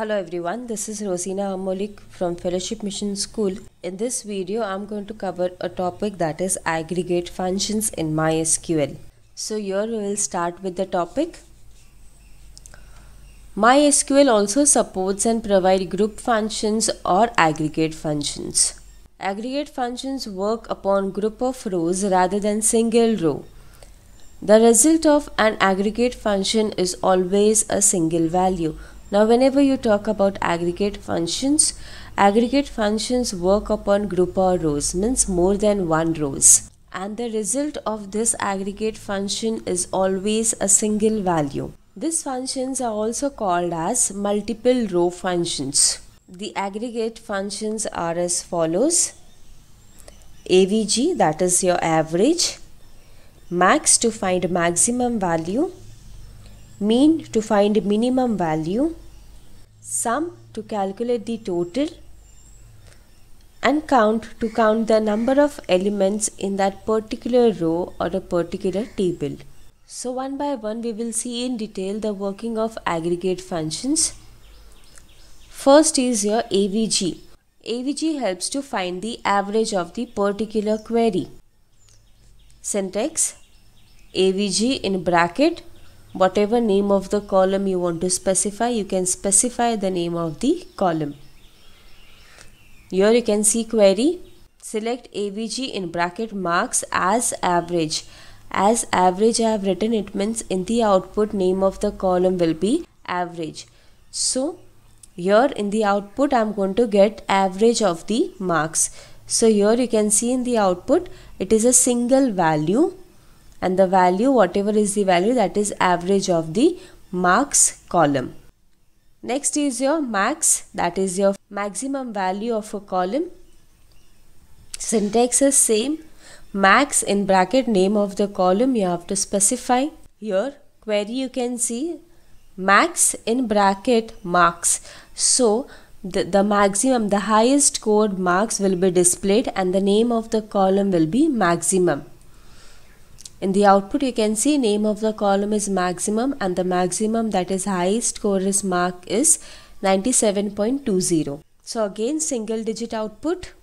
Hello everyone, this is Rosina Amolik from Fellowship Mission School. In this video, I'm going to cover a topic that is aggregate functions in MySQL. So here we will start with the topic. MySQL also supports and provides group functions or aggregate functions. Aggregate functions work upon group of rows rather than single row. The result of an aggregate function is always a single value now whenever you talk about aggregate functions, aggregate functions work upon group or rows means more than one rows and the result of this aggregate function is always a single value. These functions are also called as multiple row functions. The aggregate functions are as follows. AVG that is your average, max to find maximum value, mean to find minimum value, sum to calculate the total and count to count the number of elements in that particular row or a particular table. So one by one we will see in detail the working of aggregate functions. First is your AVG. AVG helps to find the average of the particular query. Syntax AVG in bracket whatever name of the column you want to specify you can specify the name of the column here you can see query select avg in bracket marks as average as average i have written it means in the output name of the column will be average so here in the output i'm going to get average of the marks so here you can see in the output it is a single value and the value whatever is the value that is average of the marks column. Next is your max that is your maximum value of a column. Syntax is same max in bracket name of the column you have to specify your query you can see max in bracket marks so the, the maximum the highest scored marks will be displayed and the name of the column will be maximum in the output you can see name of the column is maximum and the maximum that is highest score is mark is 97.20. So again single digit output.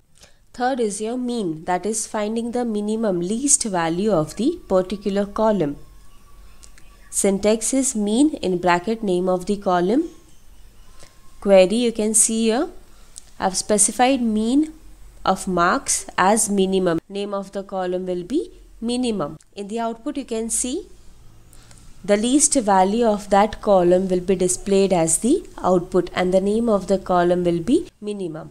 Third is your mean that is finding the minimum least value of the particular column. Syntax is mean in bracket name of the column. Query you can see here. I've specified mean of marks as minimum. Name of the column will be minimum. In the output you can see the least value of that column will be displayed as the output and the name of the column will be minimum.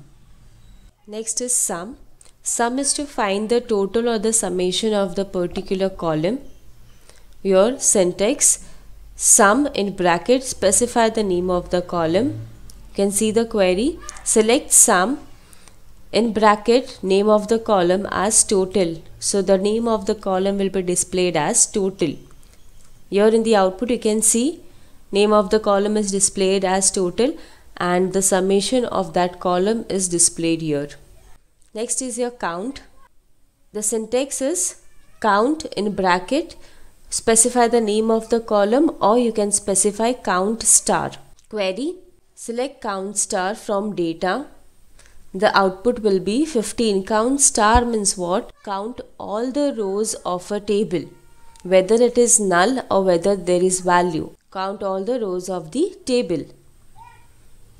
Next is sum. Sum is to find the total or the summation of the particular column. Your syntax sum in bracket specify the name of the column. You can see the query select sum in bracket name of the column as total. So the name of the column will be displayed as total. Here in the output you can see name of the column is displayed as total and the summation of that column is displayed here. Next is your count. The syntax is count in bracket specify the name of the column or you can specify count star. Query select count star from data the output will be 15. Count star means what? Count all the rows of a table, whether it is null or whether there is value. Count all the rows of the table.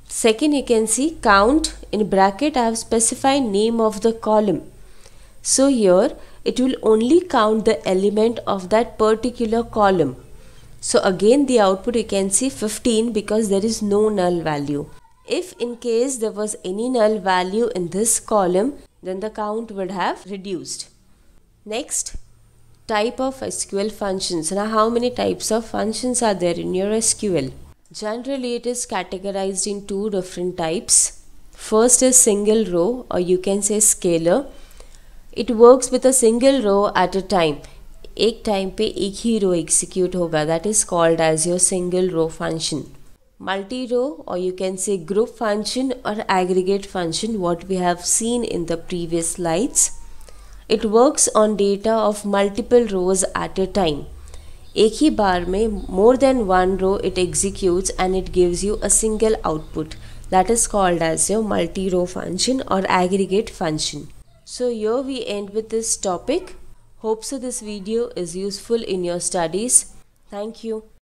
Second, you can see count in bracket I have specified name of the column. So here it will only count the element of that particular column. So again the output you can see 15 because there is no null value. If in case there was any null value in this column, then the count would have reduced. Next, type of SQL functions. Now, how many types of functions are there in your SQL? Generally, it is categorized in two different types. First is single row or you can say scalar. It works with a single row at a time. एक time पे एक ही row execute होगा That is called as your single row function multi-row or you can say group function or aggregate function what we have seen in the previous slides. It works on data of multiple rows at a time. एक ही बार more than one row it executes and it gives you a single output that is called as your multi-row function or aggregate function. So here we end with this topic. Hope so this video is useful in your studies. Thank you.